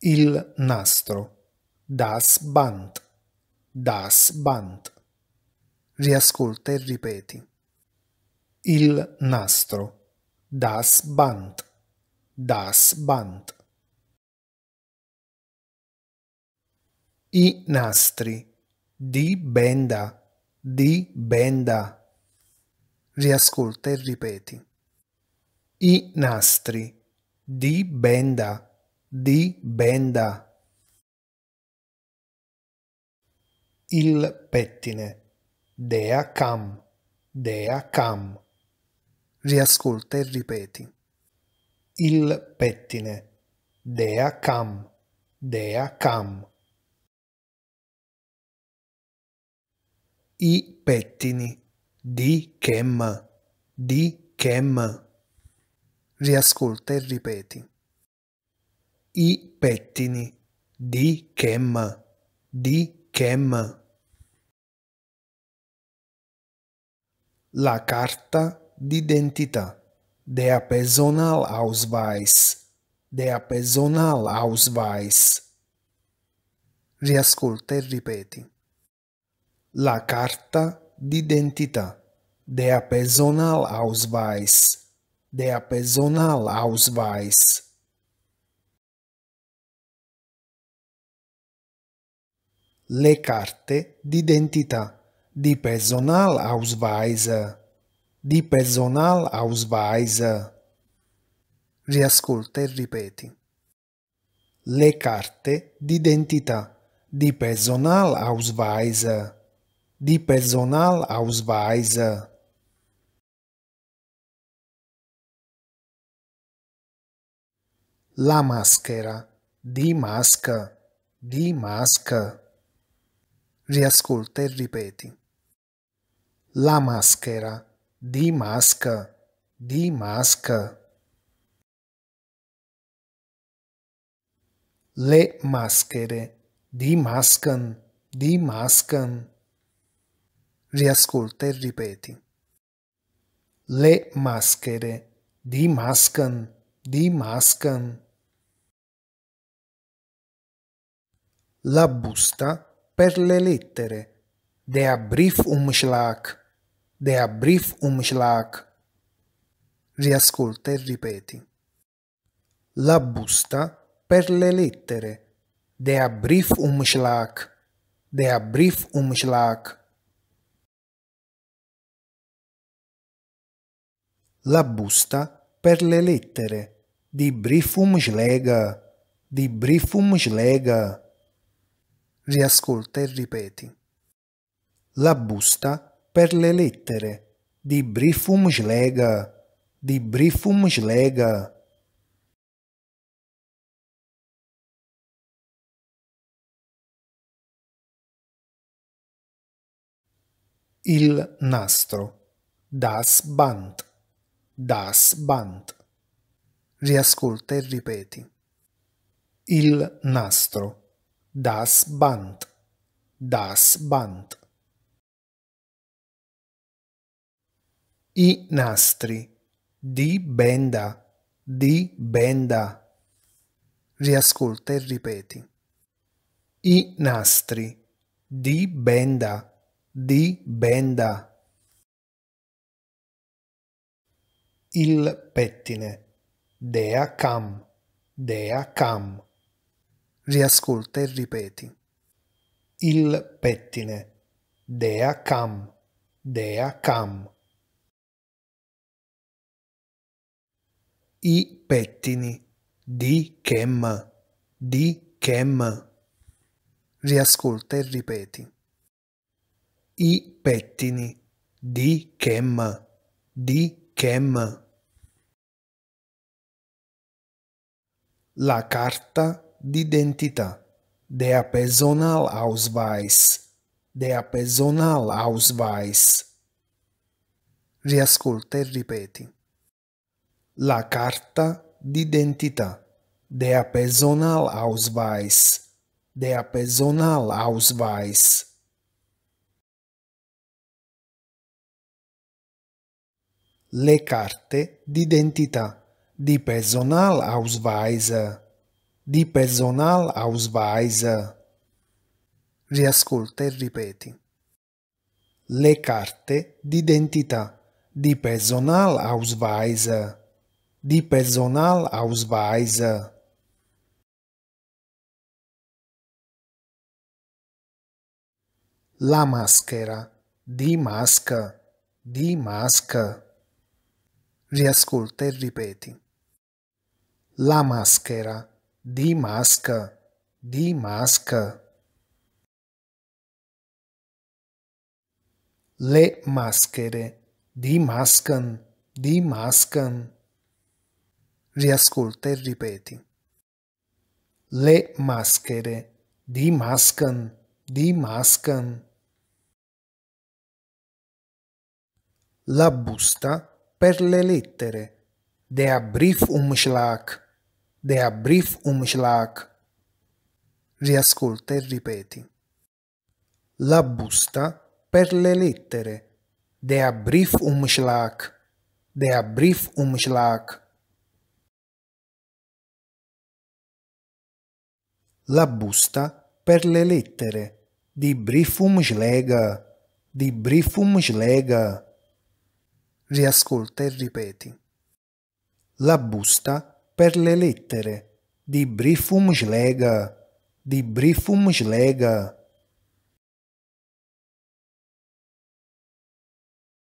Il nastro. Das Band. Das Band. Riascolta e ripeti. Il nastro. Das Band. Das Band. I nastri. Di benda. Di benda. Riascolta e ripeti. I nastri. Di benda di benda. Il pettine. Dea cam. Dea cam. Riascolta e ripeti. Il pettine. Dea cam. Dea cam. I pettini. Di chem. Di chem. Riascolta e ripeti i pettini di Chem, di Chem. La carta d'identità, der Personalausweis, der Personalausweis. Riascolta e ripeti. La carta d'identità, der Personalausweis, der Personalausweis. le carte d'identità, di Personalausweis, di Personalausweis. Riascolta e ripeti. Le carte d'identità, di Personalausweis, di Personalausweis. La maschera, di mask, di mask riascolta e ripeti. La maschera, di mask, di mask. Le maschere, di mascan, di mascan. Riascolta e ripeti. Le maschere, di mascan, di mascan. La busta, per le lettere. Der Briefumschlag. Der Briefumschlag. Riascolta e ripeti. La busta per le lettere. Der Briefumschlag. Der Briefumschlag. La busta per le lettere. Die Briefumschläge. Die Briefumschläge riascolta e ripeti. La busta per le lettere di Brifum Schlega, di Brifum Schlega. Il nastro, das Band, das Band. Riascolta e ripeti. Il nastro Das Band. Das Band. I nastri. Di benda. Di benda. Riascolta e ripeti. I nastri. Di benda. Di benda. Il pettine. Dea cam. Dea cam riascolta e ripeti. Il pettine. Dea cam. Dea cam. I pettini. Di chem. Di chem. Riascolta e ripeti. I pettini. Di chem. Di chem. La carta d'identità. Der Personalausweis. Der Personalausweis. Riascolta e ripeti. La carta d'identità. Der Personalausweis. Der Personalausweis. Le carte d'identità. Die Personalausweise di Personal Ausweise. Riascolta e ripeti. Le carte d'identità di Personal Ausweise. Di Personal Ausweise. La maschera di mask di mask. Riascolta e ripeti. La maschera di masca, di masca. Le maschere di mascan, di mascan. Riascolta e ripeti. Le maschere di mascan, di mascan. La busta per le lettere. Der Brief umschlag dea brief umslag. Riascolta e ripeti. La busta per le lettere. Dea brief umslag. Dea brief umslag. La busta per le lettere. Di brief umslag. Di brief umslag. Riascolta e ripeti. La busta per le lettere di Brifum Schlega, di Brifum Schlega.